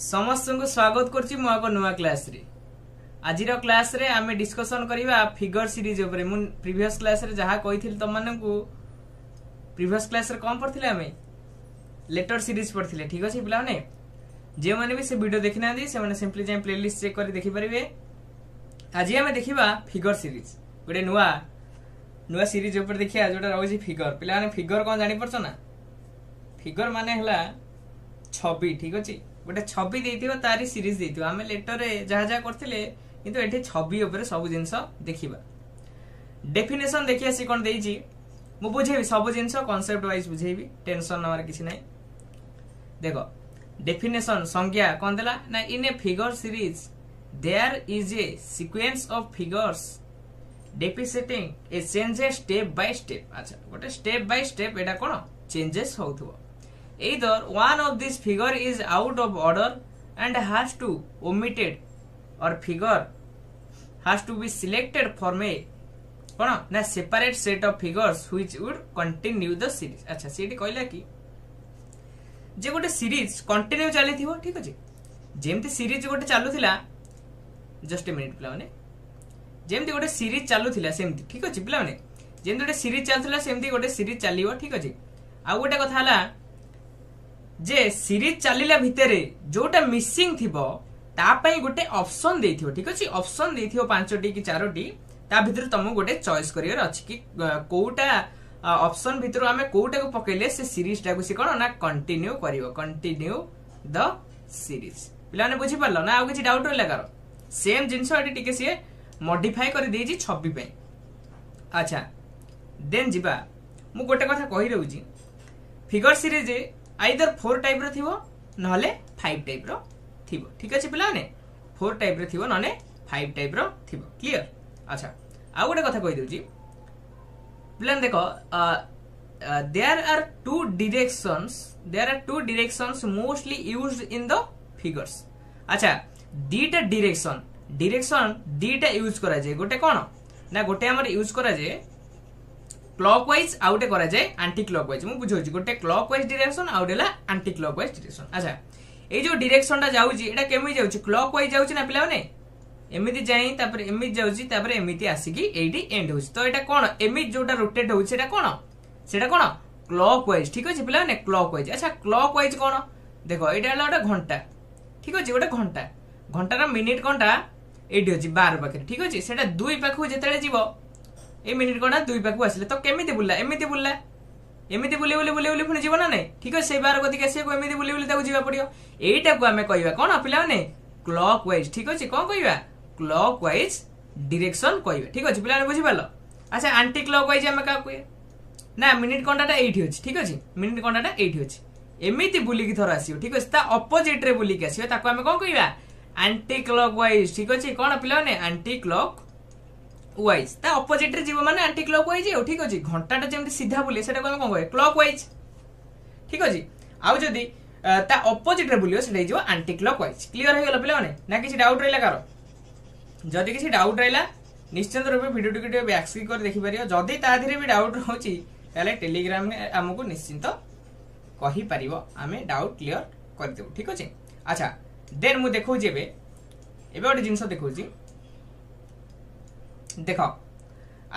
ସମସ୍ତଙ୍କୁ ସ୍ୱାଗତ କରୁଛି ମୁଁ ଏକ ନୂଆ କ୍ଲାସ୍ରେ ଆଜିର କ୍ଲାସ୍ରେ ଆମେ ଡିସ୍କସନ୍ କରିବା ଫିଗର ସିରିଜ୍ ଉପରେ ମୁଁ ପ୍ରିଭିୟସ୍ କ୍ଲାସ୍ରେ ଯାହା କହିଥିଲି ତମମାନଙ୍କୁ ପ୍ରିଭିୟସ୍ କ୍ଲାସ୍ରେ କ'ଣ ପଢ଼ିଥିଲେ ଆମେ ଲେଟର୍ ସିରିଜ୍ ପଢ଼ିଥିଲେ ଠିକ୍ ଅଛି ପିଲାମାନେ ଯେଉଁମାନେ ବି ସେ ଭିଡ଼ିଓ ଦେଖିନାହାନ୍ତି ସେମାନେ ସିମ୍ପଲି ଯାଇ ପ୍ଲେଲିଷ୍ଟ ଚେକ୍ କରି ଦେଖିପାରିବେ ଆଜି ଆମେ ଦେଖିବା ଫିଗର ସିରିଜ୍ ଗୋଟେ ନୂଆ ନୂଆ ସିରିଜ୍ ଉପରେ ଦେଖିବା ଯେଉଁଟା ରହୁଛି ଫିଗର ପିଲାମାନେ ଫିଗର କ'ଣ ଜାଣିପାରୁଛ ନା ଫିଗର ମାନେ ହେଲା ଛବି ଠିକ୍ ଅଛି ଗୋଟେ ଛବି ଦେଇଥିବ ତାରି ସିରିଜ ଦେଇଥିବ ଆମେ ଲେଟରରେ ଯାହା ଯାହା କରିଥିଲେ କିନ୍ତୁ ଏଠି ଛବି ଉପରେ ସବୁ ଜିନିଷ ଦେଖିବା ଡେଫିନେସନ୍ ଦେଖିବା ସେ କ'ଣ ଦେଇଛି ମୁଁ ବୁଝେଇବି ସବୁ ଜିନିଷ କନସେପ୍ଟ ୱାଇଜ୍ ବୁଝେଇବି ଟେନସନ୍ ନେବାର କିଛି ନାହିଁ ଦେଖ ଡେଫିନେସନ୍ ସଂଜ୍ଞା କ'ଣ ଦେଲା ନା in a figure series there is a sequence of figures depicting a changes step by step ଆଚ୍ଛା ଗୋଟେ ଷ୍ଟେପ୍ ବାଇ ଷ୍ଟେପ୍ ଏଇଟା କ'ଣ ଚେଞ୍ଜେସ୍ ହେଉଥିବ Either one of these figure is out of order and has to omitted or figure has to be selected from a কোন না separate set of figures which would continue the series আচ্ছা সেটি কহিলা কি যে গোটে series continue চালিথিব ঠিক আছে যেমতি সিরিজ গোটে চালুথিলা জস্ট এ মিনিট পিলাମାନେ যেমতি গোটে সিরিজ চালুথিলা সেমতি ঠিক আছে পিলাମାନେ যেমতি গোটে সিরিজ চালুথিলা সেমতি গোটে সিরিজ চালিব ঠিক আছে ଆଉ ଗୋଟେ କଥା ହେଲା যে সিরিজ চালিলা ভিতরে যেটা মিসিং থিব তা পাই গোটে অপশন দেইথিব ঠিক আছে অপশন দেইথিব পাঁচটি কি চারোটি তা ভিতরে তুমি গোটে চয়েস করিবার অছি কি কোটা অপশন ভিতর আমি কোটাকে পকাইলে সে সিরিজটাকে সে কোন না কন্টিনিউ করিব কন্টিনিউ দ সিরিজ পিলানে বুঝি পারল না আর কিছু ডাউট হইলা কার সেম জিনিস এটি টিকে সি মডিফাই করে দিয়েছি ছবি পাই আচ্ছা দেন যা মু গোটে কথা কই রহুছি ফিগর সিরিজ ଆଇଦର ଫୋର୍ ଟାଇପ୍ର ଥିବ ନହେଲେ ଫାଇଭ୍ ଟାଇପ୍ର ଥିବ ଠିକ୍ ଅଛି ପିଲାମାନେ ଫୋର୍ ଟାଇପ୍ର ଥିବ ନହେଲେ ଫାଇଭ୍ ଟାଇପ୍ର ଥିବ କ୍ଲିଅର ଆଚ୍ଛା ଆଉ ଗୋଟେ କଥା କହିଦେଉଛି ପିଲାମାନେ ଦେଖ there are two directions there are two directions mostly used in the figures আচ্ছা দুইটা ডিরেকশন ডিরেকশন দুইটা ইউজ করা যায় গোটে কোন না গোটে আমার ইউজ করা যায় ক্লক ওয়াইজ আউ গোটে করাযায়ে আন্টি ক্লক ওয়াইজ মু বুঝাউছি গোটে ক্লক ওয়াইজ ডিরেকশন আউ গোটে হলা আন্টি ক্লক ওয়াইজ ডিরেকশন আচ্ছা এই যে ডিরেকশনটা যাচ্ছি এটা কেমি যাচ্ছি ক্লক ওয়াইজ যাচ্ছি না পিলামানে এমিতি যাই তারপরে এমিতি যাচ্ছি তারপরে এমিতি আসিকি এইটি এন্ড হচ্ছে তো এটা কোণ এমিতি যেটা রোটেট হচ্ছে এটা কোণ সেটা কোণ ক্লক ওয়াইজ ঠিক আছে পিলামানে ক্লক ওয়াইজ আচ্ছা ক্লক ওয়াইজ কোণ দেখো এটা হলো গোটা ঘন্টা ঠিক আছে গোটা ঘন্টা ঘন্টার মিনিট কোনটা এইটি হচ্ছে বার পাখে ঠিক আছে সেটা দুই পাখু যেতে যাব ଏ ମିନିଟ୍ ଗଣା ଦୁଇ ପାଖକୁ ଆସିଲେ ତ କେମିତି ବୁଲିଲା ଏମିତି ବୁଲିଲା ଏମିତି ବୁଲି ବୁଲି ବୁଲି ବୁଲି ପୁଣି ଯିବ ନା ନାଇଁ ଠିକ ଅଛି ସେଇ ବାର ଗତିକି ଆସିବାକୁ ଏମିତି ବୁଲି ବୁଲି ତାକୁ ଯିବାକୁ ପଡିବ ଏଇଟାକୁ ଆମେ କହିବା କ'ଣ ପିଲାମାନେ କ୍ଲକ୍ ୱାଇଜ୍ ଠିକ ଅଛି କ'ଣ କହିବା କ୍ଲକ୍ ୱାଇଜ୍ ଡିରେକ୍ସନ୍ କହିବା ଠିକ ଅଛି ପିଲାମାନେ ବୁଝିପାରିଲ ଆଚ୍ଛା ଆଣ୍ଟି କ୍ଲକ୍ ୱାଇଜ୍ ଆମେ କାହାକୁ କହିବା ନା ମିନିଟ୍ କଣ୍ଟାଟା ଏଇଠି ଅଛି ଠିକ ଅଛି ମିନିଟ୍ କଣ୍ଟାଟା ଏଇଠି ଅଛି ଏମିତି ବୁଲିକି ଥର ଆସିବ ଠିକ ଅଛି ତା ଅପୋଜିଟ୍ରେ ବୁଲିକି ଆସିବ ତାକୁ ଆମେ କ'ଣ କହିବା ଆଣ୍ଟି କ୍ଲକ୍ ୱାଇଜ୍ ଠିକ ଅଛି କ'ଣ ପିଲାମାନେ ଆଣ୍ଟି କ୍ଲକ୍ वाइज ता ऑपोजिट रे जीव माने एंटी क्लॉक वाइज हो ठीक हो जी घंटाटा जेमती सीधा बुले सेटा को हम कोन कहे ठीक हो जी आउ जदी ता ऑपोजिट रे बुलियो सेटा जीव एंटी क्लॉक वाइज क्लियर हो गेलो पले माने ना किछ डाउट रहला करो जदी किछ डाउट रहला निश्चित रूपे वीडियो टिके बैक्स की कर देखि परियो जदी ता धीरे भी डाउट रहउची तले टेलीग्राम ने हमकु निश्चिंत कहि परिवो आमे डाउट क्लियर कर देबो ठीक हो जी अच्छा देन मु देखौ जेबे एबे ओटे जिंस देखौ जी দেখ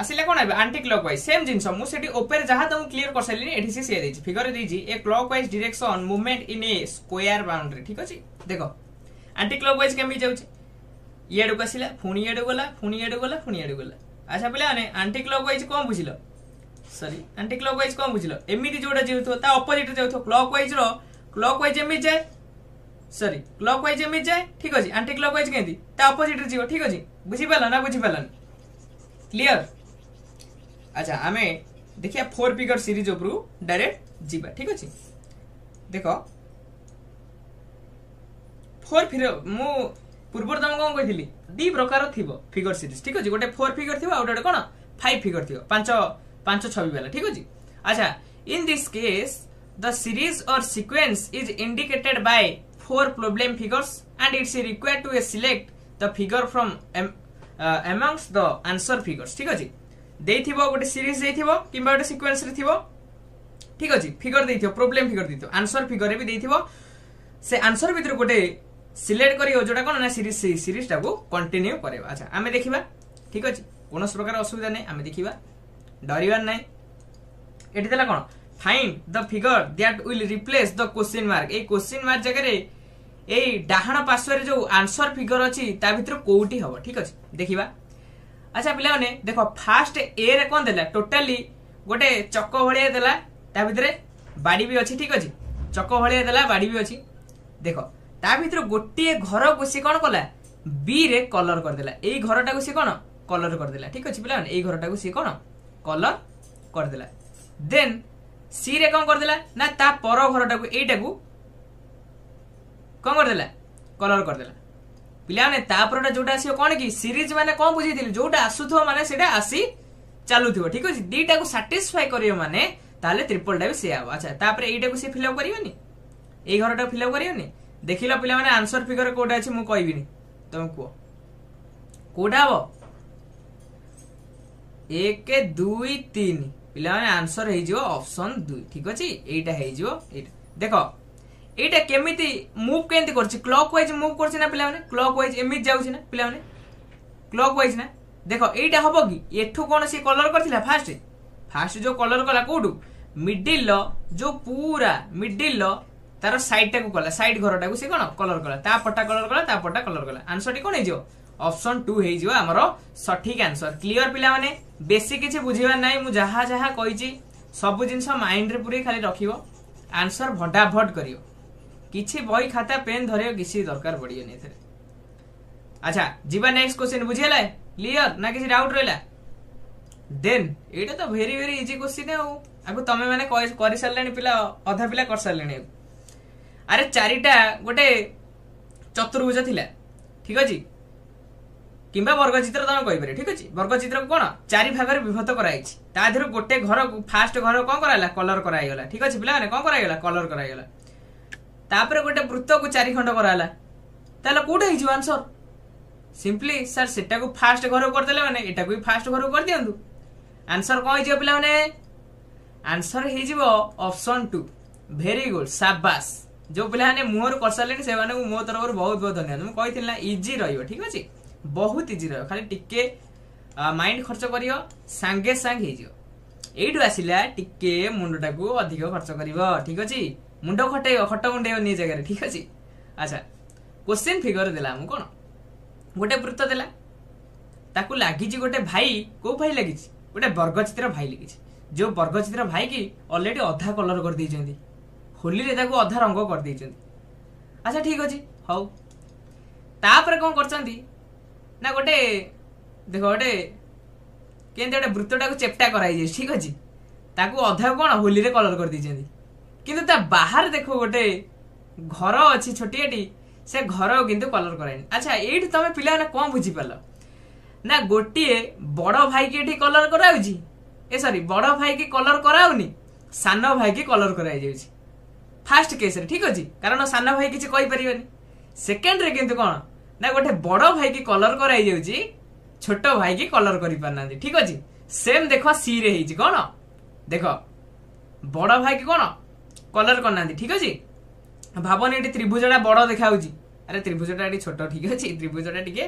আসলে কোণ হবে আন্টি ক্লক ওয়াইজ সেম জিনিস মু সেটি উপরে যা তুমি ক্লিয়ার করে সারি এটি সে সে দিয়েছি ফিগর দিয়েছি a clockwise direction movement in a square boundary ঠিক আছে দেখ আন্টি ক্লক ওয়াইজ কেমি যাচ্ছে ইয়াড়ু আসিলা পুঁ ইয়াড়ু গলা পুঁ ইয়াড়ু গলা পুঁ ইয়াড়ু গলা আচ্ছা পিলামানে আন্টি ক্লক ওয়াইজ কম বুঝিল সরি আন্টি ক্লক ওয়াইজ কম বুঝিল এমিতি যেটা যাও তা অপোজিটে যাও ক্লক ওয়াইজ র ক্লক ওয়াইজ এমি যায় সরি ক্লক ওয়াইজ এমি যায় ঠিক আছে আন্টি ক্লক ওয়াইজ কেমি তা অপোজিটে যাব ঠিক আছে বুঝিপার না বুঝিপার क्लियर अच्छा आम देखिए फोर फिगर सीरीज उपरू डायरेक्ट जीवा ठीक अच्छे देख फोर फिगर मु पूर्व तुम कौन कही दी प्रकार थी फिगर सीरीज ठीक अच्छे गोटे फोर फिगर थी गोटे कौन फाइव फिगर थी पांच पांच छवि वाला ठीक अच्छे अच्छा in this case the series or sequence is indicated by four problem figures and it's required to select the figure from amongst the answer figures ଠିକ୍ ଅଛି ଦେଇଥିବ ଗୋଟେ ସିରିଜ୍ ଦେଇଥିବ କିମ୍ବା ଗୋଟେ ସିକ୍ୱେନ୍ସରେ ଥିବ ଠିକ୍ ଅଛି ଫିଗର ଦେଇଥିବ ପ୍ରୋବ୍ଲେମ୍ ଫିଗର ଦେଇଥିବ ଆନ୍ସର ଫିଗରରେ ବି ଦେଇଥିବ ସେ ଆନ୍ସର ଭିତରୁ ଗୋଟେ ସିଲେକ୍ଟ କରିବ ଯେଉଁଟା କ'ଣ ନା ସିରିଜ୍ ସେଇ ସିରିଜ୍ଟାକୁ କଣ୍ଟିନ୍ୟୁ କରିବା ଆଚ୍ଛା ଆମେ ଦେଖିବା ଠିକ୍ ଅଛି କୌଣସି ପ୍ରକାର ଅସୁବିଧା ନାହିଁ ଆମେ ଦେଖିବା ଡରିବାର ନାହିଁ ଏଠି ଦେଲା କ'ଣ find the figure that will replace the question mark ଏଇ କୋଶ୍ଚିନ୍ ମାର୍କ ଜାଗାରେ এই ଡାହାଣ ପାର୍ଶ୍ୱରେ ଯେଉଁ ଆନ୍ସର ଫିଗର ଅଛି ତା ଭିତରୁ କୋଉଠି ହବ ଠିକ ଅଛି ଦେଖିବା ଆଚ୍ଛା ପିଲାମାନେ ଦେଖ ଫାଷ୍ଟ ଏରେ କ'ଣ ଦେଲା ଟୋଟାଲି ଗୋଟେ ଚକ ଭଳିଆ ଦେଲା ତା ଭିତରେ ବାଡ଼ି ବି ଅଛି ଠିକ ଅଛି ଚକ ଭଳିଆ ଦେଲା ବାଡ଼ି ବି ଅଛି ଦେଖ ତା ଭିତରୁ ଗୋଟିଏ ଘରକୁ ସେ କ'ଣ କଲା ବିରେ କଲର କରିଦେଲା ଏଇ ଘରଟାକୁ ସେ କ'ଣ କଲର କରିଦେଲା ଠିକ ଅଛି ପିଲାମାନେ ଏଇ ଘରଟାକୁ ସେ କ'ଣ କଲର କରିଦେଲା ଦେନ୍ ସିରେ କ'ଣ କରିଦେଲା ନା ତା ପର ଘରଟାକୁ ଏଇଟାକୁ କ'ଣ କରିଦେଲା କଲର୍ କରିଦେଲା ପିଲାମାନେ ତାପରଟା ଯୋଉଟା ଆସିବ କ'ଣ କି ସିରିଜ ମାନେ କ'ଣ ବୁଝିଥିଲି ଯୋଉଟା ଆସୁଥିବ ମାନେ ସେଇଟା ଆସି ଚାଲୁଥିବ ଠିକ ଅଛି ଦିଟାକୁ ସାଟିସ୍ଫାଏ କରିବ ମାନେ ତାହେଲେ ଟ୍ରିପଲଟା ବି ସେୟା ହବ ଆଚ୍ଛା ତାପରେ ଏଇଟାକୁ ସେ ଫିଲଅପ୍ କରିବନି ଏଇ ଘରଟାକୁ ଫିଲଅପ୍ କରିବନି ଦେଖିଲ ପିଲାମାନେ ଆନ୍ସର ଫିଗର କୋଉଟା ଅଛି ମୁଁ କହିବିନି ତମେ କୁହ କୋଉଟା ହବ ଏକ ଦୁଇ ତିନି ପିଲାମାନେ ଆନ୍ସର ହେଇଯିବ ଅପସନ୍ ଦୁଇ ଠିକ ଅଛି ଏଇଟା ହେଇଯିବ ଏଇଟା ଦେଖ এইটা কেমিতি মুভ কেমতি করছি ক্লক ওয়াইজ মুভ করছি না পিলামানে ক্লক ওয়াইজ এমিতি যাচ্ছি না পিলামানে ক্লক ওয়াইজ না দেখ এইটা হব কি এঠু কোণ সে কলর করেছিল ফার্স্ট ফার্স্ট যে কলর কলা কোটু মিডিল যে পুরা মিডিল তার সাইডটা কলা সাইড ঘরটা সে কোণ কলর কলা তা পটা কলর কলা তা পটা কলর কলা আনসরটি কোণ হয়ে যাব অপশন টু হয়ে আমার সঠিক আনসর ক্লিয়র পিলা মানে বেশি কিছু বুঝবার নাই মু যাহা যাহা কইছি সবু জিনিস মাইন্ডরে পুরাই খালি রাখব আনসর ভডাভড করিও କିଛି ବହି ଖାତା ପେନ୍ ଧରିବା କିଛି ଦରକାର ପଡ଼ିବନି ଏଥିରେ ଆଚ୍ଛା ଯିବା ନେକ୍ସଟ କ୍ୱେଶ୍ଚିନ୍ ବୁଝିହେଲା କ୍ଲିଅର ନା କିଛି ଡାଉଟ୍ ରହିଲା ଦେନ୍ ଏଇଟା ତ ଭେରି ଭେରି ଇଜି କ୍ୱେଶ୍ଚିନ୍ ଆଉ ଆକୁ ତମେ ମାନେ କରିସାରିଲେଣି ପିଲା ଅଧା ପିଲା କରିସାରିଲେଣି ଆରେ ଚାରିଟା ଗୋଟେ ଚତୁର୍ଭୁଜ ଥିଲା ଠିକ ଅଛି କିମ୍ବା ବର୍ଗଚିତ୍ର ତମେ କହିପାରିବ ଠିକ ଅଛି ବର୍ଗଚିତ୍ରକୁ କଣ ଚାରି ଭାଗରେ ବିଭକ୍ତ କରାଯାଇଛି ତା ଦେହରୁ ଗୋଟେ ଘର ଫାଷ୍ଟ ଘର କଣ କରାଗଲା କଲର କରାହେଇଗଲା ଠିକ ଅଛି ପିଲାମାନେ କଣ କରାହେଇଗଲା କଲର କରାହେଇଗଲା ତାପରେ ଗୋଟେ ବୃତ୍ତକୁ ଖଣ୍ଡ କରାହେଲା ତାହେଲେ କୋଉଟା ହେଇଯିବ ଆନ୍ସର ସିମ୍ପଲି ସାର୍ ସେଟାକୁ ଫାଷ୍ଟ ଘର କରିଦେଲେ ମାନେ ଏଟାକୁ ବି ଫାଷ୍ଟ ଘର କରିଦିଅନ୍ତୁ ଆନ୍ସର କ'ଣ ହେଇଯିବ ପିଲାମାନେ ଆନ୍ସର ହେଇଯିବ ଅପସନ ଟୁ ଭେରି ଗୁଡ୍ ସାବାସ ଯୋଉ ପିଲାମାନେ ମୁହଁରୁ କରିସାରିଲେଣି ସେମାନଙ୍କୁ ମୋ ତରଫରୁ ବହୁତ ବହୁତ ଧନ୍ୟବାଦ ମୁଁ କହିଥିଲି ନା ଇଜି ରହିବ ଠିକ୍ ଅଛି ବହୁତ ଇଜି ରହିବ ଖାଲି ଟିକେ ମାଇଣ୍ଡ ଖର୍ଚ୍ଚ କରିବ ସାଙ୍ଗେ ସାଙ୍ଗେ ହେଇଯିବ ଏଇଠୁ ଆସିଲା ଟିକେ ମୁଣ୍ଡଟାକୁ ଅଧିକ ଖର୍ଚ୍ଚ କରିବ ଠିକ୍ ଅଛି ମୁଣ୍ଡ ଖଟେଇବ ଖଟ ମୁଣ୍ଡେଇବ ନିଜ ଜାଗାରେ ଠିକ ଅଛି ଆଚ୍ଛା କୋଶ୍ଚିନ୍ ଫିଗର ଦେଲା ଆମକୁ କ'ଣ ଗୋଟେ ବୃତ୍ତ ଦେଲା ତାକୁ ଲାଗିଛି ଗୋଟେ ଭାଇ କୋଉ ଭାଇ ଲାଗିଛି ଗୋଟେ ବର୍ଗଚିତ୍ର ଭାଇ ଲାଗିଛି ଯୋଉ ବର୍ଗଚିତ୍ର ଭାଇକି ଅଲରେଡି ଅଧା କଲର କରିଦେଇଛନ୍ତି ହୋଲିରେ ତାକୁ ଅଧା ରଙ୍ଗ କରିଦେଇଛନ୍ତି ଆଚ୍ଛା ଠିକ ଅଛି ହଉ ତାପରେ କ'ଣ କରିଛନ୍ତି ନା ଗୋଟେ ଦେଖ ଗୋଟେ କେମିତି ଗୋଟେ ବୃତ୍ତଟାକୁ ଚେପ୍ଟା କରାହେଇଯାଇଛି ଠିକ ଅଛି ତାକୁ ଅଧା କ'ଣ ହୋଲିରେ କଲର କରିଦେଇଛନ୍ତି କିନ୍ତୁ ତା ବାହାରେ ଦେଖ ଗୋଟେ ଘର ଅଛି ଛୋଟିଆଟି ସେ ଘର କିନ୍ତୁ କଲର କରାଇନି ଆଚ୍ଛା ଏଇଠି ତମେ ପିଲାମାନେ କ'ଣ ବୁଝିପାରିଲ ନା ଗୋଟିଏ ବଡ଼ ଭାଇକି ଏଠି କଲର କରାଯାଉଛି ଏ ସରି ବଡ଼ ଭାଇକି କଲର କରାଉନି ସାନ ଭାଇକି କଲର କରାଯାଉଛି ଫାର୍ଷ୍ଟ କେସ୍ରେ ଠିକ୍ ଅଛି କାରଣ ସାନ ଭାଇ କିଛି କହିପାରିବେନି ସେକେଣ୍ଡରେ କିନ୍ତୁ କ'ଣ ନା ଗୋଟେ ବଡ଼ ଭାଇକି କଲର କରାଯାଉଛି ଛୋଟ ଭାଇକି କଲର କରିପାରୁନାହାନ୍ତି ଠିକ୍ ଅଛି ସେମ୍ ଦେଖ ସିରେ ହେଇଛି କ'ଣ ଦେଖ ବଡ଼ ଭାଇକି କ'ଣ କଲର୍ କରିନାହାନ୍ତି ଠିକ୍ ଅଛି ଭାବନି ଏଠି ତ୍ରିଭୁଜଟା ବଡ଼ ଦେଖାହେଉଛି ଆରେ ତ୍ରିଭୁଜଟା ଏଠି ଛୋଟ ଠିକ୍ ଅଛି ତ୍ରିଭୁଜଟା ଟିକେ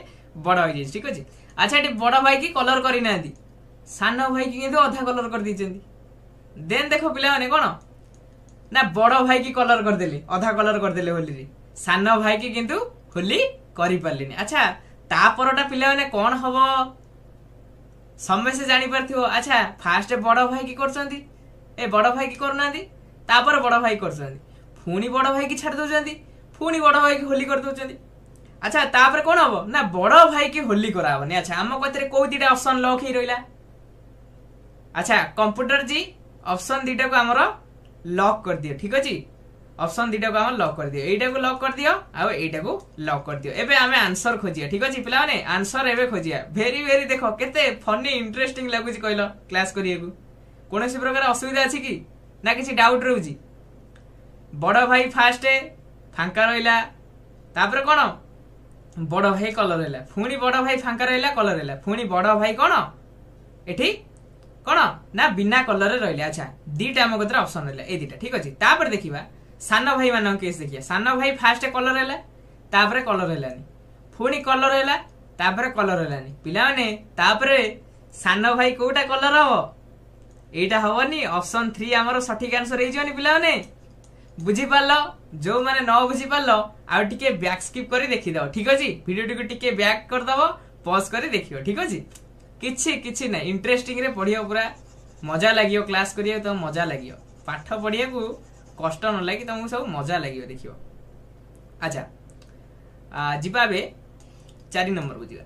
ବଡ଼ ହେଇଯାଇଛି ଠିକ୍ ଅଛି ଆଚ୍ଛା ଏଠି ବଡ଼ ଭାଇକି କଲର୍ କରିନାହାନ୍ତି ସାନ ଭାଇକି କିନ୍ତୁ ଅଧା କଲର୍ କରିଦେଇଛନ୍ତି ଦେନ୍ ଦେଖ ପିଲାମାନେ କ'ଣ ନା ବଡ଼ ଭାଇକି କଲର୍ କରିଦେଲେ ଅଧା କଲର୍ କରିଦେଲେ ହୋଲିରେ ସାନ ଭାଇକି କିନ୍ତୁ ହୋଲି କରିପାରିଲେନି ଆଚ୍ଛା ତା ପରଟା ପିଲାମାନେ କ'ଣ ହବ ସମସ୍ତେ ଜାଣିପାରୁଥିବ ଆଚ୍ଛା ଫାଷ୍ଟ ବଡ଼ ଭାଇକି କରୁଛନ୍ତି ଏ ବଡ଼ ଭାଇକି କରୁନାହାନ୍ତି ତାପରେ ବଡ଼ ଭାଇ କରୁଛନ୍ତି ପୁଣି ବଡ଼ ଭାଇକି ଛାଡ଼ି ଦେଉଛନ୍ତି ପୁଣି ବଡ଼ ଭାଇକି ହୋଲି କରିଦେଉଛନ୍ତି ଆଚ୍ଛା ତାପରେ କ'ଣ ହବ ନା ବଡ଼ ଭାଇକି ହୋଲି କରାହବନି ଆଚ୍ଛା ଆମ କତିରେ କୋଉ ଦୁଇଟା ଅପସନ୍ ଲକ୍ ହେଇ ରହିଲା ଆଚ୍ଛା କମ୍ପ୍ୟୁଟର ଜି ଅପସନ୍ ଦୁଇଟାକୁ ଆମର ଲକ୍ କରିଦିଅ ଠିକ୍ ଅଛି অপশন দুইটাকে আমার লক করে দিও এইটাকে লক করে দিও আর এইটাকে লক করে দিও এবে আমি আনসর খোঁজিয়া ঠিক আছে পিলামানে আনসর এবে খোঁজিয়া ভেরি ভেরি দেখো কেতে ফনি ইন্টারেস্টিং লাগুছি কইল ক্লাস করিয়াকু কোনসি প্রকার অসুবিধা আছে কি ନା କିଛି ଡାଉଟ୍ ରହୁଛି ବଡ଼ ଭାଇ ଫାଷ୍ଟ ଫାଙ୍କା ରହିଲା ତାପରେ କ'ଣ ବଡ଼ ଭାଇ କଲର ହେଲା ପୁଣି ବଡ଼ ଭାଇ ଫାଙ୍କା ରହିଲା କଲର ହେଲା ପୁଣି ବଡ଼ ଭାଇ କ'ଣ ଏଠି କ'ଣ ନା ବିନା କଲରରେ ରହିଲେ ଆଚ୍ଛା ଦୁଇଟା ଆମ କତିରେ ଅପସନ୍ ରହିଲା ଏଇ ଦୁଇଟା ଠିକ୍ ଅଛି ତାପରେ ଦେଖିବା ସାନ ଭାଇମାନଙ୍କ କେସ୍ ଦେଖିବା ସାନ ଭାଇ ଫାଷ୍ଟ କଲର ହେଲା ତାପରେ କଲର ହେଲାନି ପୁଣି କଲର ହେଲା ତାପରେ କଲର ହେଲାନି ପିଲାମାନେ ତାପରେ ସାନ ଭାଇ କୋଉଟା କଲର ହବ এইটা হবনি অপশন থ্রি আমার সঠিক আনসর হয়ে হয়েযাবনি পিলামানে বুঝিপার যে মানে ন বুঝিপারল আউ ব্যাক স্কিপ করে দেখিদেব ঠিক আছে ভিডিওটি টিকি ব্যাক করেদেব পজ করে দেখিও ঠিক আছে কিছু কিছু না ইন্টারেস্টিং রে পড়ি পুরা মজা লাগিব ক্লাস করিও তো মজা লাগিব পাঠ পড়িয়াকু কষ্ট ন লাগি তোমাকে সব মজা লাগিব দেখিও আচ্ছা যাবে চারি নম্বর বুঝবা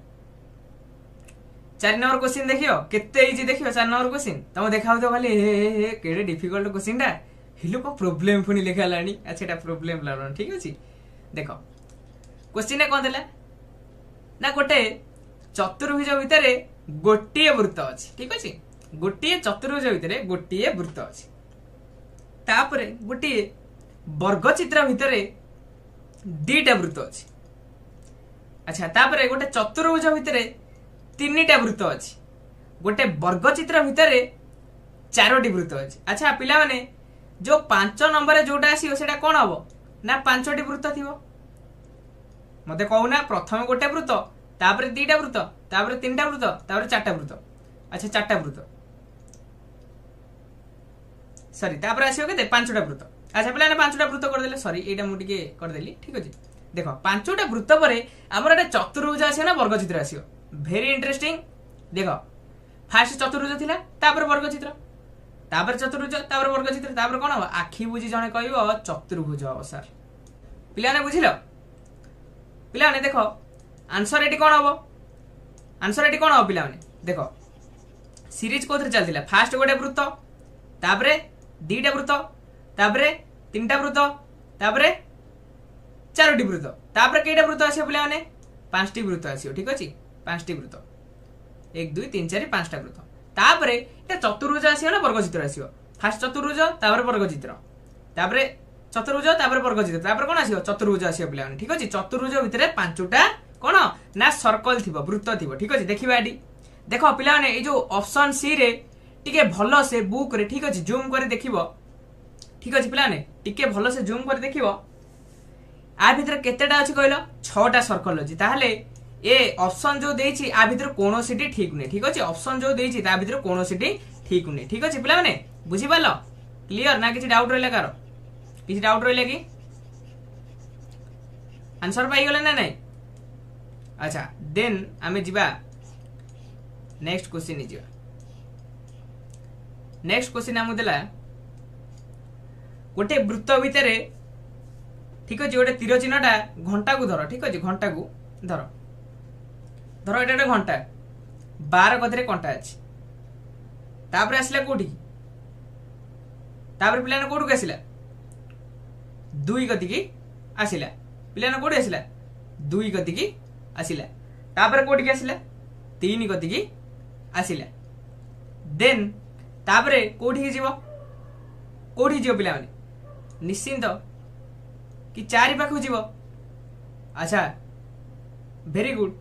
চার নম্বর কোশ্চিন দেখিও কেতে ইজি দেখিও চার নম্বর কোশ্চিন তুমি দেখাও তো খালি হে হে হে কেড়ে ডিফিকল্ট কোশ্চিনটা হিলো কো প্রোবলেম পুনি লেখা লানি আচ্ছা এটা প্রোবলেম লাগানো ঠিক আছে দেখ কোশ্চিনে কোন দেলা না গোটে চতুর্ভুজ ভিতরে গোটিয়ে বৃত্ত আছে ঠিক আছে গোটিয়ে চতুর্ভুজ ভিতরে গোটিয়ে বৃত্ত আছে তাপরে গোটিয়ে বর্গচিত্র ভিতরে দুইটা বৃত্ত আছে আচ্ছা তাপরে গোটে চতুর্ভুজ ভিতরে তিনটা বৃত্ত অছি গোটে বর্গচিত্র ভিতরে চারোটি বৃত্ত অছি আচ্ছা পিলামানে যে পাঁচ নম্বরে যেটা আসবে সেটা কোণ হব না পাঁচটি বৃত্ত থিব মতো কৌ না প্রথমে গোটে বৃত্ত তাপরে দুইটা বৃত্ত তাপরে তিনটা বৃত্ত তাপরে চারটা বৃত্ত আচ্ছা চারটা বৃত্ত সরি তাপরে আসবে কেতে পাঁচটা বৃত্ত আচ্ছা পিলামানে পাঁচটা বৃত্ত করেদেলে সরি এইটা মু টিকে করেদেলি ঠিক আছে দেখ পাঁচটা বৃত্ত পরে আমার একটা চতুর্ভুজ আসবে না বর্গচিত্র আসবে ভেরি ইন্টারেস্টিং দেখ ফার্স্ট চতুর্ভুজ লা তাপরে বর্গচিত্র তাপরে চতুর্ভুজ তাপরে বর্গচিত্র তাপরে কোণ হব আখি বুঝি জনে কহব চতুর্ভুজ হব স্যার পিলানে বুঝিল পিলানে দেখ আনসর এটি কোণ হব আনসর এটি কোণ হব পিলানে দেখ সিরিজ কোথায় চালা ফার্স্ট গোটে বৃত্ত তাপরে দুইটা বৃত্ত তাপরে তিনটা বৃত্ত তাপরে চারোটি বৃত্ত তাপরে কেইটা বৃত্ত আসবে পিলানে পাঁচটি বৃত্ত আসবে ঠিক আছে ପାଞ୍ଚଟି ବୃତ୍ତ ଏକ ଦୁଇ ତିନି ଚାରି ପାଞ୍ଚଟା ବୃତ୍ତ ତାପରେ ଏଇଟା ଚତୁର୍ଭୁଜ ଆସିବ ନା ବର୍ଗଚିତ୍ର ଆସିବ ଫାର୍ଷ୍ଟ ଚତୁର୍ଭୁଜ ତାପରେ ବର୍ଗଚିତ୍ର ତାପରେ ଚତୁର୍ଭୁଜ ତାପରେ ବର୍ଗଚିତ୍ର ତାପରେ କଣ ଆସିବ ଚତୁର୍ଭୁଜ ଆସିବ ପିଲାମାନେ ଠିକ ଅଛି ଚତୁର୍ଭୁଜ ଭିତରେ ପାଞ୍ଚଟା କଣ ନା ସର୍କଲ ଥିବ ବୃତ୍ତ ଥିବ ଠିକ ଅଛି ଦେଖିବା ଏଠି ଦେଖ ପିଲାମାନେ ଏଇ ଯୋଉ ଅପସନ୍ ସିରେ ଟିକେ ଭଲ ସେ ବୁକ୍ରେ ଠିକ ଅଛି ଜୁମ୍ କରି ଦେଖିବ ଠିକ ଅଛି ପିଲାମାନେ ଟିକେ ଭଲ ସେ ଜୁମ୍ କରି ଦେଖିବ ଆ ଭିତରେ କେତେଟା ଅଛି କହିଲ ଛଅଟା ସର୍କଲ ଅଛି ତାହେଲେ ଏ ଅପସନ୍ ଯେଉଁ ଦେଇଛି ଆ ଭିତରୁ କୌଣସିଟି ଠିକ୍ ନୁହେଁ ଠିକ୍ ଅଛି ଅପସନ୍ ଯେଉଁ ଦେଇଛି ତା ଭିତରୁ କୌଣସିଟି ଠିକ୍ ନୁହେଁ ଠିକ୍ ଅଛି ପିଲାମାନେ ବୁଝିପାରିଲ କ୍ଲିଅର ନା କିଛି ଡାଉଟ୍ ରହିଲା କାହାର କିଛି ଡାଉଟ୍ ରହିଲା କି ଆନ୍ସର ପାଇଗଲେ ନା ନାଇଁ ଆଚ୍ଛା ଦେନ୍ ଆମେ ଯିବା ନେକ୍ସଟ କ୍ୱେଶ୍ଚିନ୍ ଯିବା ନେକ୍ସଟ କ୍ୱେଶ୍ଚିନ୍ ଆମକୁ ଦେଲା ଗୋଟେ ବୃତ୍ତ ଭିତରେ ଠିକ୍ ଅଛି ଗୋଟେ ତୀର ଚିହ୍ନଟା ଘଣ୍ଟାକୁ ଧର ଠିକ୍ ଅଛି ଘଣ୍ଟାକୁ ଧର ধর এটা একটা ঘন্টা বার গতিরে কন্টা আছে তাপরে আসলা কোটি তাপরে পিলাটা কোটুকু আসলা দুই গতিকি আসলা পিলাটা কোটি আসলা দুই গতিকি আসলা তাপরে কোটিকি আসলা তিন গতিকি আসলা দেন তাপরে কোটিকি যাব কোটি যাব পিলামানে নিশ্চিন্ত কি চারি পাখু যাব আচ্ছা ভেরি গুড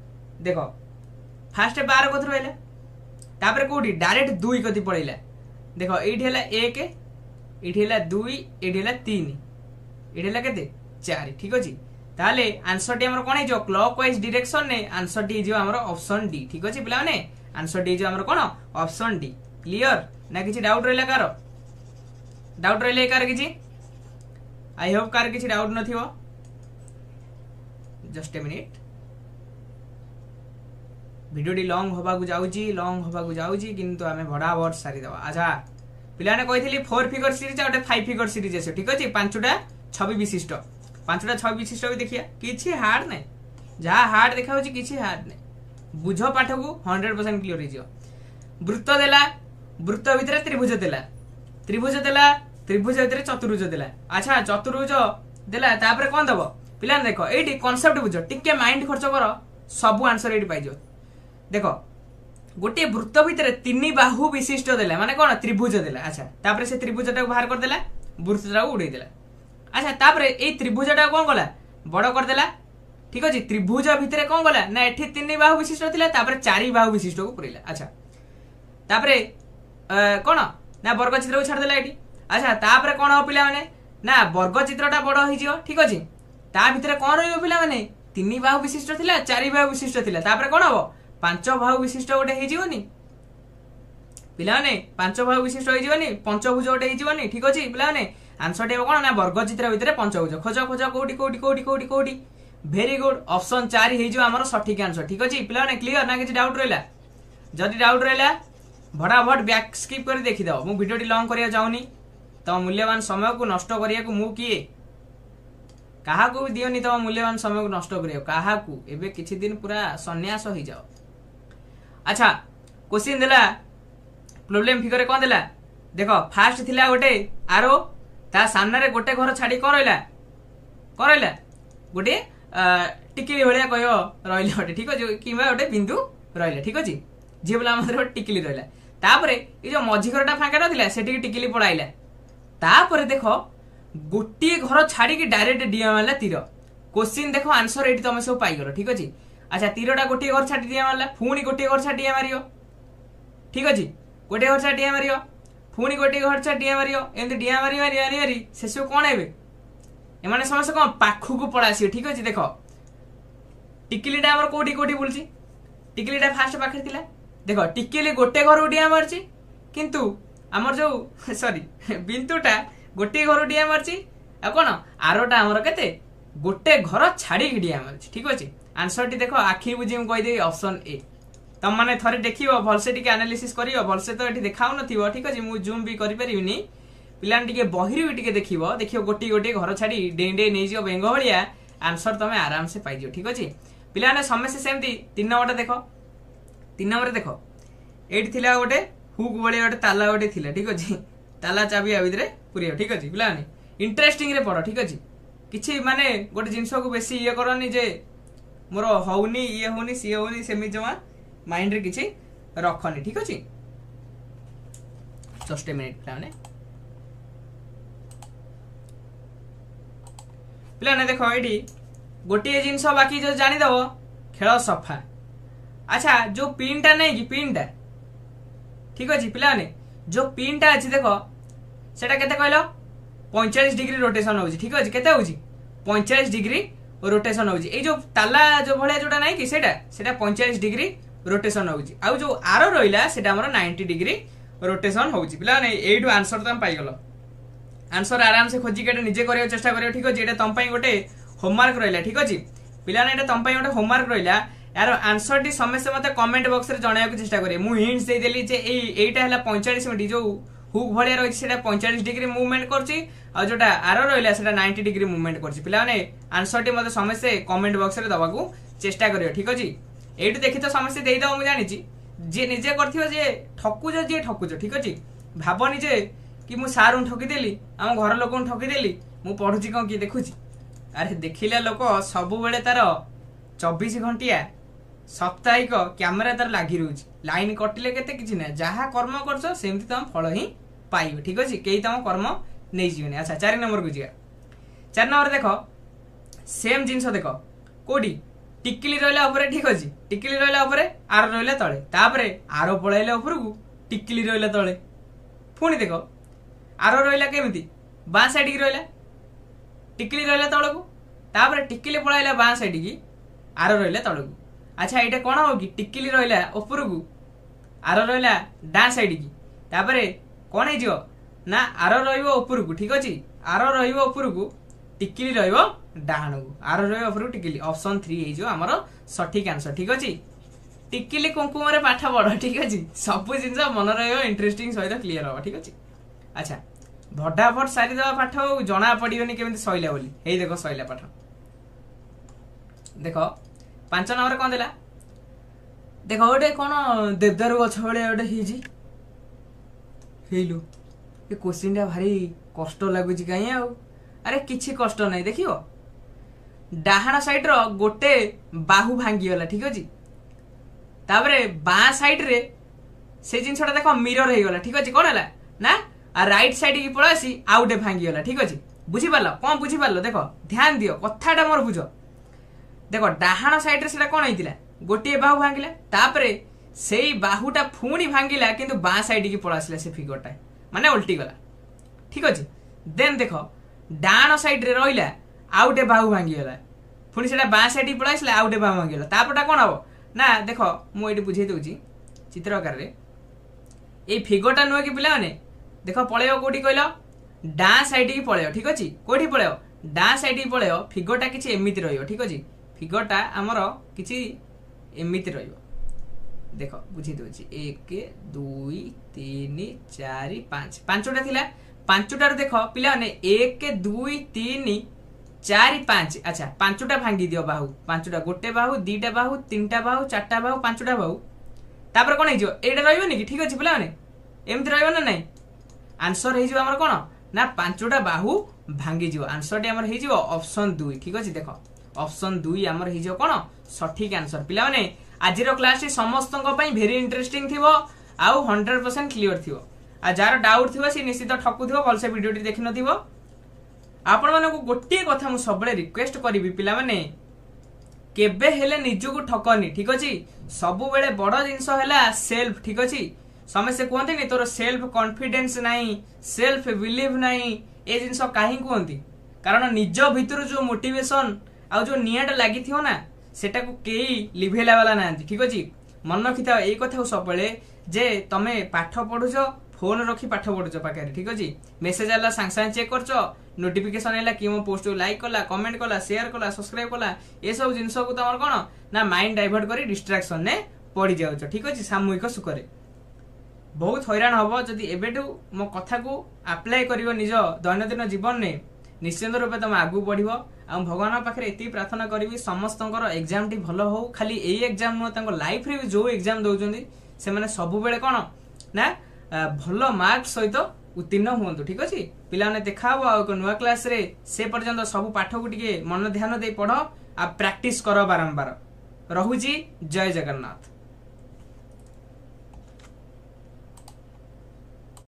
দেখো फास्ट बार कथर रहा कौटी डायरेक्ट दुई कति पड़ेगा देख ये एक ये दुई ये तीन ये के चार ठीक अच्छे तेल आंसर टी कौन क्लक वाइज डिरेक्शन आंसर टी अपसन डी ठीक अच्छे पे आंसर टी कौन अप्सन डी क्लीयर ना कि डाउट रहा कार डाउट रही कार किसी आई होप कार किसी डाउट न जस्ट ए मिनिट ভিডিওটি লং হওয়া যাচ্ছি লং হওয়া যাচ্ছি কিন্তু আমি বরাবর সারিদেবা আচ্ছা পিলানে কইলি ফোর ফিগর সিজ আর ফাইভ ফিগর সিজ আছে ঠিক আছে পাঁচটা ছবি বিশিষ্ট পাঁচটা ছবি বিশিষ্ট বি দেখিয়া কিছু হার্ড নাই যা হার্ড দেখা হচ্ছে কিছু হার্ড নাই বুঝ পাঠকু হন্ড্রেড পরসেন্ট ক্লিয়র হয়ে যাব বৃত্ত দেলা বৃত্ত ভিতরে ত্রিভুজ দেলা ত্রিভুজ দেলা ত্রিভুজ ভিতরে চতুর্ভুজ দেলা আচ্ছা চতুর্ভুজ দেলা তাপরে কন দেব পিলানে দেখ এইটি কনসেপ্ট বুঝ টিকে মাইন্ড খরচ কর সবু আনসর এইটি পাইযোগ দেখ গোটিয়ে বৃত্ত ভিতরে তিন বাহু বিশিষ্ট দেলা মানে কোণ ত্রিভুজ দেলা আচ্ছা তাপরে সে ত্রিভুজটা বাহার করেদেলা বৃত্তটা উড়াই দেলা আচ্ছা তাপরে এই ত্রিভুজটা কোণ কলা বড় করেদেলা ঠিক আছে ত্রিভুজ ভিতরে কোণ কলা না এটি তিন বাহু বিশিষ্ট লা তাপরে চারি বাহু বিশিষ্ট কু পুরাইলা আচ্ছা তাপরে কোণ না বর্গচিত্রকে ছাড়িদেলা এটি আচ্ছা তাপরে কোণ হব পিলামানে না বর্গচিত্রটা বড় হয়েযিব ঠিক আছে তা ভিতরে কোণ রহব পিলামানে তিন বাহু বিশিষ্ট লা চারি বাহু বিশিষ্ট লা তাপরে কোণ হব पाँच भाव विशिष्ट गइजनी पहिला पाँच भाव विशिष्ट है पञ्चुज गी ठिक अहिले पहिला कर्गचित पञ्चुज खोज खोज कि भेरी गुड अप्सन चार है सठिक आन्सर ठिक अहि पछि क्लियर डाउट राउ भडा भट ब्याक स्किप म भिडियो लङ नि त मूल्यवान समय को नष्ट कहाँ दि मूल्यवान समय नष्ट कहाँ दिन पूरा सन्यास है আচ্ছা क्वेश्चन देला प्रोब्लेम फिगर कौन देला देख फास्ट थिला गोटे आरो ता सामना रे गोटे घर छाड़ी कौन रहा कौन रहा गोटे टिकिली भाया कह रहा गोटे ठीक अच्छे कि गोटे बिंदु रहा ठीक अच्छे झी बोला टिकिली रहा तापर ये जो मझी घर टा फाँका ना से टिकिली पड़ाइला तापर देख गोटे घर छाड़ी डायरेक्ट डीएम मारा तीर क्वेश्चन देख आंसर ये तुम सब पाइगल ठीक अच्छे আচ্ছা তীরটা গোটিয়ে ঘর ছাটিটিয়া মারলা পুঁ গোটিয়ে ঘর ছাটিয়া মারিও ঠিক আছে গোটিয়ে ঘর ছাটিয়া মারিও পুঁ গোটিয়ে ঘর ছাটিয়া মারিও এমনি ডিয়া মারি মারি মারি মারি সেসব কোণ হবে এমানে সমস্ত কোণ পাখুকু পড়ে আসবে ঠিক আছে দেখ ଟିକିଲିଟା ଆମର କୋଉଠି କୋଉଠି ବୁଲୁଛି ଟିକିଲିଟା ଫାଷ୍ଟ ପାଖରେ ଥିଲା ଦେଖ ଟିକିଲି ଗୋଟେ ଘରୁ ଡିଆଁ ମାରୁଛି କିନ୍ତୁ ଆମର ଯୋଉ ସରି ବିନ୍ଦୁଟା ଗୋଟିଏ ଘରୁ ଡିଆଁ ମାରୁଛି ଆଉ କ'ଣ ଆରଟା ଆମର କେତେ ଗୋଟେ ଘର ଛାଡ଼ିକି ଡିଆଁ ମାରୁଛି ଠିକ୍ ଅଛି ଆନ୍ସରଟି ଦେଖ ଆଖି ବୁଝି ମୁଁ କହିଦେବି ଅପସନ୍ ଏ ତମମାନେ ଥରେ ଦେଖିବ ଭଲସେ ଟିକେ ଆନାଲିସିସ୍ କରିବ ଭଲସେ ତ ଏଠି ଦେଖାଉନଥିବ ଠିକ୍ ଅଛି ମୁଁ ଜୁମ୍ ବି କରିପାରିବିନି ପିଲାମାନେ ଟିକେ ବହିରୁ ବି ଟିକେ ଦେଖିବ ଦେଖିବ ଗୋଟିଏ ଗୋଟିଏ ଘର ଛାଡ଼ି ଡେଇଁ ଡେଇଁ ନେଇଯିବ ବେଙ୍ଗ ଭଳିଆ ଆନ୍ସର ତମେ ଆରାମସେ ପାଇଯିବ ଠିକ୍ ଅଛି ପିଲାମାନେ ସମସ୍ତେ ସେମିତି ତିନି ନମ୍ବରଟା ଦେଖ ତିନି ନମ୍ବରରେ ଦେଖ ଏଇଠି ଥିଲା ଗୋଟେ ହୁକ୍ ଭଳିଆ ଗୋଟେ ତାଲା ଗୋଟେ ଥିଲା ଠିକ୍ ଅଛି ତାଲା ଚାବି ଆ ଭିତରେ ପୁରେଇବ ଠିକ୍ ଅଛି ପିଲାମାନେ ଇଣ୍ଟରେଷ୍ଟିଂରେ ପଢ଼ ଠିକ୍ ଅଛି କିଛି ମାନେ ଗୋଟେ ଜିନିଷକୁ ବେଶୀ ଇଏ କରନି ଯେ मोर हौनी ये हूँ सी हूँ सेम जमा माइंड रे कि रखनी ठीक अच्छे जस्ट ए मिनिट पे पे देख ये गोटे जिनस बाकी जो जानदेव खेल सफा अच्छा जो पिन्टा नहीं कि पिन्टा ठीक अच्छे पे जो पिन्टा अच्छे देख से कहल पैंचाश डिग्री रोटेसन हो ठीक अच्छे के पैंचाश डिग्री রোটেসন হচ্ছে এই যে তালা যে ভাবে যেটা নাই কি সেটা সেটা পঁয়চাশ ডিগ্রি রোটেসন হচ্ছে আউ যে আর রহলা সেটা আমার নাইনটি ডিগ্রি রোটেসন হচ্ছে পিলা এইটু আনসর তুমি পাইগল আনসর আরামসে খোঁজিকি এটা নিজে করার চেষ্টা করিও ঠিক আছে এটা তোমার গোটে হোমওয়ার্ক রহলা ঠিক আছে পিলা এটা তোমার গোটে হোমওয়ার্ক রহলা এর আনসরটি সমস্তে মতো কমেন্ট বক্সরে জনাইবাকে চেষ্টা করে মু হিন্টস দিয়ে দেলি যে এই এইটা হল পঁয়চাশ মিনিট যে হুক ভাড়া রয়েছে সেটা পঁয়চাশ ডিগ্রি মুভমেন্ট করছে ଆଉ ଯେଉଁଟା ଆର ରହିଲା ସେଇଟା ନାଇଣ୍ଟି ଡିଗ୍ରୀ ମୁଭମେଣ୍ଟ କରିଛି ପିଲାମାନେ ଆନ୍ସରଟି ମୋତେ ସମସ୍ତେ କମେଣ୍ଟ ବକ୍ସରେ ଦେବାକୁ ଚେଷ୍ଟା କରିବ ଠିକ୍ ଅଛି ଏଇଠୁ ଦେଖି ତ ସମସ୍ତେ ଦେଇଦେବ ମୁଁ ଜାଣିଛି ଯିଏ ନିଜେ କରିଥିବ ଯେ ଠକୁଛ ଯିଏ ଠକୁଛ ଠିକ୍ ଅଛି ଭାବନି ଯେ କି ମୁଁ ସାର୍ଙ୍କୁ ଠକିଦେଲି ଆମ ଘର ଲୋକଙ୍କୁ ଠକିଦେଲି ମୁଁ ପଢ଼ୁଛି କ'ଣ କିଏ ଦେଖୁଛି ଆରେ ଦେଖିଲା ଲୋକ ସବୁବେଳେ ତାର ଚବିଶ ଘଣ୍ଟିଆ ସାପ୍ତାହିକ କ୍ୟାମେରା ତାର ଲାଗି ରହୁଛି ଲାଇନ୍ କଟିଲେ କେତେ କିଛି ନାହିଁ ଯାହା କର୍ମ କରୁଛ ସେମିତି ତୁମ ଫଳ ହିଁ ପାଇବ ଠିକ୍ ଅଛି କେହି ତୁମ କର୍ମ नहीं जीवनी अच्छा चार नंबर को जी চার নম্বর দেখ সেম জিনিস দেখ কোটি টিকিলি রহলা উপরে ঠিক আছে টিকিলি রহলা উপরে আর রহলা তলে তাপরে আর পলাইলে উপরকু টিকিলি রহলা তলে পুঁ দেখ আর রহলা কেমি বাঁ সাইডকি রহলা টিকিলি রহলা তলকু তাপরে টিকিলি পলাইলা বাঁ সাইডকি আর রহলা তলকু আচ্ছা এটা কোণ হব কি টিকিলি রহলা উপরকু আর রহলা ডান সাইডকি তাপরে কোণ হয়ে ନା ଆର ରହିବ ଉପରକୁ ଠିକ ଅଛି ଆର ରହିବ ଉପରକୁ ଟିକିଲି ରହିବ ଡାହାଣକୁ ଆର ରହିବ ଉପରକୁ ଟିକିଲି ଅପସନ ଥ୍ରୀ ହେଇଯିବ ଆମର ସଠିକ ଆନ୍ସର ଠିକ ଅଛି ଟିକିଲି କୁଙ୍କୁମରେ ପାଠ ପଢ ଠିକ ଅଛି ସବୁ ଜିନିଷ ମନେ ରହିବ ଇଣ୍ଟରେଷ୍ଟିଂ ସହିତ କ୍ଲିଅର ହବ ଠିକ ଅଛି ଆଚ୍ଛା ଭଡ଼ାଭଟ ସାରିଦେବା ପାଠ ଜଣା ପଡ଼ିବନି କେମିତି ସଇଲା ବୋଲି ହେଇ ଦେଖ ସଇଲା ପାଠ ଦେଖ ପାଞ୍ଚ ନମ୍ବର କଣ ଦେଲା ଦେଖ ଗୋଟେ କଣ ଦେଦାରୁ ଗଛ ଭଳିଆ ଗୋଟେ ହେଇଛି ହେଇଲୁ এ কোশ্চিনটা ভারি কষ্ট লাগুছি କାହିଁ ଆଉ ଆରେ କିଛି କଷ୍ଟ ନାହିଁ ଦେଖିବ ଡାହାଣ ସାଇଡ୍ର ଗୋଟେ ବାହୁ ଭାଙ୍ଗିଗଲା ঠিক আছে তাপরে বাঁ সাইডরে ସେ জিনিসটা দেখ ମିରର হয়ে ଠିକ୍ ଅଛି କ'ଣ ହେଲା না আর রাইট সাইড কি পড়ে আসি আউ গোটে ভাঙ্গিগলা ঠিক আছে বুঝিপার কম বুঝিপার দেখ ধ্যান দিও কথাটা মর বুঝ দেখ ডাহাণ সাইডরে সেটা কম হয়েছিল গোটিয়ে বাহু ভাঙ্গিলা তাপরে সেই বাহুটা ফুঁ ভাঙ্গিলা কিন্তু বাঁ সাইড কি পড়ে আসলে সে ফিগরটা ମାନେ ଓଲଟିଗଲା ଠିକ୍ ଅଛି ଦେନ୍ ଦେଖ ଡାହାଣ ସାଇଡ଼୍ରେ ରହିଲା ଆଉ ଗୋଟେ ବାହୁ ଭାଙ୍ଗିଗଲା ପୁଣି ସେଇଟା ବାଁ ସାଇଡ଼୍ ପଳେଇ ଆସିଲା ଆଉ ଗୋଟେ ବାହୁ ଭାଙ୍ଗିଗଲା ତାପରଟା କ'ଣ ହେବ ନା ଦେଖ ମୁଁ ଏଇଠି ବୁଝେଇ ଦେଉଛି ଚିତ୍ର ଆକାରରେ ଏଇ ଫିଗରଟା ନୁହେଁ କି ପିଲାମାନେ ଦେଖ ପଳେଇବ କେଉଁଠି କହିଲ ଡାଁ ସାଇଡ଼୍କି ପଳେଇବ ଠିକ୍ ଅଛି କେଉଁଠି ପଳେଇବ ଡାଁ ସାଇଡ଼୍କି ପଳେଇବ ଫିଗରଟା କିଛି ଏମିତି ରହିବ ଠିକ୍ ଅଛି ଫିଗରଟା ଆମର କିଛି ଏମିତି ରହିବ দেখ বুঝাই দেছি এক দুই তিন চারি পাঁচ পাঁচটা লা পাঁচটার দেখ পিলামানে এক দুই তিন চারি পাঁচ আচ্ছা পাঁচটা ভাঙ্গি দিও বাহু পাঁচটা গোটে বাহু দিটা বাহু তিনটা বাহু চারটা বাহু পাঁচটা বাহু তাপরে কোণ হয়ে এইটা রহবনি কি ঠিক আছে পিলামানে এমতি রহব না নাই আনসর হয়ে আমার কোণ না পাঁচটা বাহু ভাঙ্গি যাব আনসরটি আমার হয়ে অপশন দুই ঠিক আছে দেখ অপশন দুই আমার হয়ে কোণ সঠিক আনসর পিলামানে ଆଜିର କ୍ଲାସ୍ଟି ସମସ୍ତଙ୍କ ପାଇଁ ଭେରି ଇଣ୍ଟରେଷ୍ଟିଂ ଥିବ ଆଉ ହଣ୍ଡ୍ରେଡ୍ ପରସେଣ୍ଟ କ୍ଲିଅର ଥିବ ଆଉ ଯାହାର ଡାଉଟ୍ ଥିବ ସେ ନିଶ୍ଚିତ ଠକୁଥିବ ଭଲସେ ଭିଡ଼ିଓଟି ଦେଖିନଥିବ ଆପଣମାନଙ୍କୁ ଗୋଟିଏ କଥା ମୁଁ ସବୁବେଳେ ରିକ୍ୱେଷ୍ଟ କରିବି ପିଲାମାନେ କେବେ ହେଲେ ନିଜକୁ ଠକନି ଠିକ ଅଛି ସବୁବେଳେ ବଡ଼ ଜିନିଷ ହେଲା ସେଲ୍ଫ ଠିକ ଅଛି ସମସ୍ତେ କୁହନ୍ତିନି ତୋର ସେଲ୍ଫ କନଫିଡେନ୍ସ ନାହିଁ ସେଲ୍ଫ ବିଲିଭ ନାହିଁ ଏ ଜିନିଷ କାହିଁ କୁହନ୍ତି କାରଣ ନିଜ ଭିତରୁ ଯେଉଁ ମୋଟିଭେସନ୍ ଆଉ ଯେଉଁ ନିଆଁଟା ଲାଗିଥିବ ନା ସେଟାକୁ କେହି ଲିଭେଇଲା ବାଲା ନାହାନ୍ତି ଠିକ ଅଛି ମନେ ରଖିଥାଅ ଏଇ କଥାକୁ ସବୁବେଳେ ଯେ ତମେ ପାଠ ପଢୁଛ ଫୋନ ରଖି ପାଠ ପଢୁଛ ପାଖରେ ଠିକ ଅଛି ମେସେଜ ଆସିଲା ସାଙ୍ଗେ ସାଙ୍ଗେ ଚେକ୍ କରୁଛ ନୋଟିଫିକେସନ ହେଲା କି ମୋ ପୋଷ୍ଟକୁ ଲାଇକ୍ କଲା କମେଣ୍ଟ କଲା ସେୟାର କଲା ସବସ୍କ୍ରାଇବ କଲା ଏସବୁ ଜିନିଷକୁ ତମର କଣ ନା ମାଇଣ୍ଡ ଡାଇଭର୍ଟ କରି ଡିଷ୍ଟ୍ରାକ୍ସନରେ ପଡ଼ିଯାଉଛ ଠିକ ଅଛି ସାମୁହିକ ସୁଖରେ ବହୁତ ହଇରାଣ ହବ ଯଦି ଏବେଠୁ ମୋ କଥାକୁ ଆପ୍ଲାଏ କରିବ ନିଜ ଦୈନନ୍ଦିନ ଜୀବନରେ ନିଶ୍ଚିନ୍ତ ରୂପେ ତମେ ଆଗକୁ ବଢିବ ଆଉ ଭଗବାନଙ୍କ ପାଖରେ ଏତିକି ପ୍ରାର୍ଥନା କରିବି ସମସ୍ତଙ୍କର ଏକ୍ଜାମଟି ଭଲ ହଉ ଖାଲି ଏଇ ଏକ୍ଜାମ ନୁହଁ ତାଙ୍କ ଲାଇଫରେ ବି ଯୋଉ ଏକ୍ଜାମ ଦଉଛନ୍ତି ସେମାନେ ସବୁବେଳେ କ'ଣ ନା ଭଲ ମାର୍କ ସହିତ ଉତ୍ତୀର୍ଣ୍ଣ ହୁଅନ୍ତୁ ଠିକ ଅଛି ପିଲାମାନେ ଦେଖା ହବ ଆଉ ଏକ ନୂଆ କ୍ଲାସରେ ସେ ପର୍ଯ୍ୟନ୍ତ ସବୁ ପାଠକୁ ଟିକେ ମନ ଧ୍ୟାନ ଦେଇ ପଢ ଆଉ ପ୍ରାକ୍ଟିସ କର ବାରମ୍ବାର ରହୁଛି ଜୟ ଜଗନ୍ନାଥ